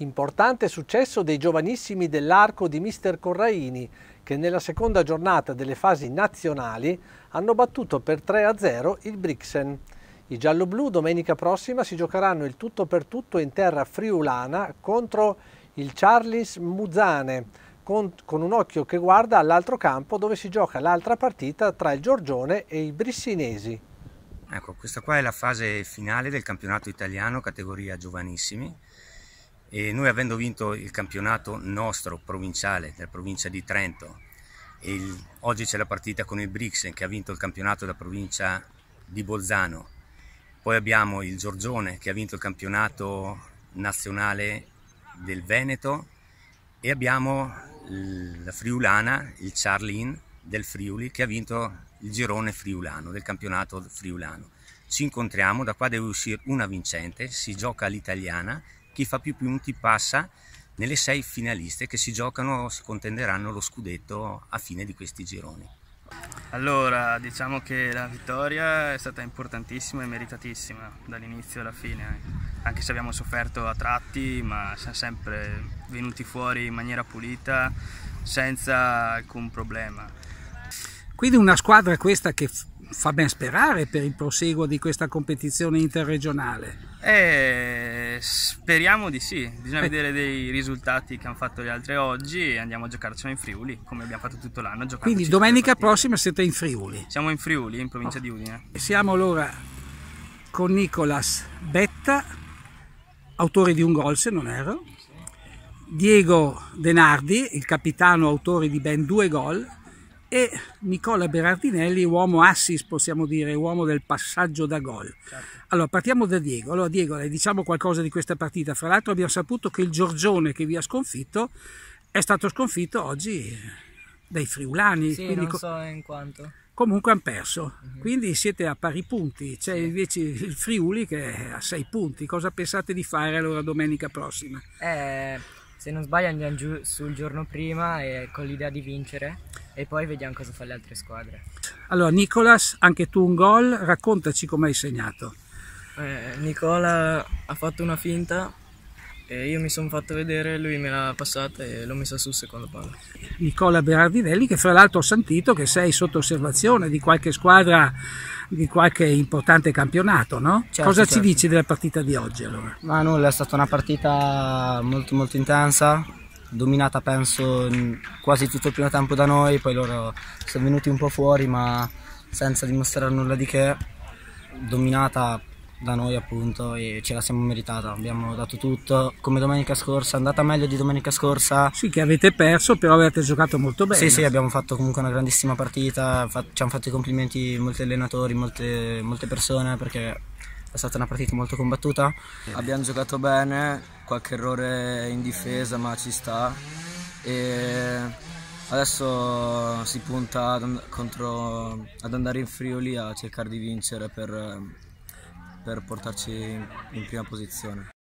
Importante successo dei giovanissimi dell'arco di Mister Corraini che nella seconda giornata delle fasi nazionali hanno battuto per 3-0 il Brixen. I gialloblu domenica prossima si giocheranno il tutto per tutto in terra friulana contro il Charlis Muzane con, con un occhio che guarda all'altro campo dove si gioca l'altra partita tra il Giorgione e i brissinesi. Ecco, questa qua è la fase finale del campionato italiano categoria giovanissimi e noi avendo vinto il campionato nostro provinciale, della provincia di Trento, il, oggi c'è la partita con il Brixen che ha vinto il campionato della provincia di Bolzano, poi abbiamo il Giorgione che ha vinto il campionato nazionale del Veneto e abbiamo la Friulana, il Charlin del Friuli che ha vinto il girone friulano, del campionato friulano. Ci incontriamo, da qua deve uscire una vincente, si gioca all'italiana chi fa più punti passa nelle sei finaliste che si giocano, si contenderanno lo scudetto a fine di questi gironi. Allora, diciamo che la vittoria è stata importantissima e meritatissima dall'inizio alla fine, anche se abbiamo sofferto a tratti, ma siamo sempre venuti fuori in maniera pulita, senza alcun problema. Quindi una squadra questa che fa ben sperare per il proseguo di questa competizione interregionale. Eh, speriamo di sì, bisogna eh. vedere dei risultati che hanno fatto gli altri oggi e andiamo a giocarcelo in Friuli, come abbiamo fatto tutto l'anno. Quindi domenica prossima siete in Friuli? Siamo in Friuli, in provincia oh. di Udine. Siamo allora con Nicolas Betta, autore di un gol se non erro, Diego Denardi, il capitano autore di ben due gol, e Nicola Berardinelli, uomo assist, possiamo dire, uomo del passaggio da gol. Certo. Allora, partiamo da Diego. Allora, Diego, diciamo qualcosa di questa partita. Fra l'altro abbiamo saputo che il Giorgione che vi ha sconfitto è stato sconfitto oggi dai friulani. Sì, quindi non so in quanto. Comunque hanno perso, mhm. quindi siete a pari punti, c'è invece il Friuli che è a sei punti. Cosa pensate di fare allora domenica prossima? Eh, se non sbaglio andiamo giù sul giorno prima e con l'idea di vincere e poi vediamo cosa fa le altre squadre. Allora Nicolas, anche tu un gol, raccontaci come hai segnato. Eh, Nicola ha fatto una finta e io mi sono fatto vedere, lui me l'ha passata e l'ho messa sul secondo palo. Nicola Berardinelli, che fra l'altro ho sentito che sei sotto osservazione di qualche squadra di qualche importante campionato, no? Certo, Cosa certo. ci dici della partita di oggi allora? Ma nulla, è stata una partita molto molto intensa, dominata penso quasi tutto il primo tempo da noi, poi loro sono venuti un po' fuori ma senza dimostrare nulla di che, dominata da noi appunto e ce la siamo meritata, abbiamo dato tutto come domenica scorsa, è andata meglio di domenica scorsa. Sì che avete perso però avete giocato molto bene. Sì sì abbiamo fatto comunque una grandissima partita, ci hanno fatto i complimenti molti allenatori, molte, molte persone perché è stata una partita molto combattuta. Abbiamo giocato bene, qualche errore in difesa ma ci sta e adesso si punta ad, contro, ad andare in Friuli a cercare di vincere per, per portarci in prima posizione.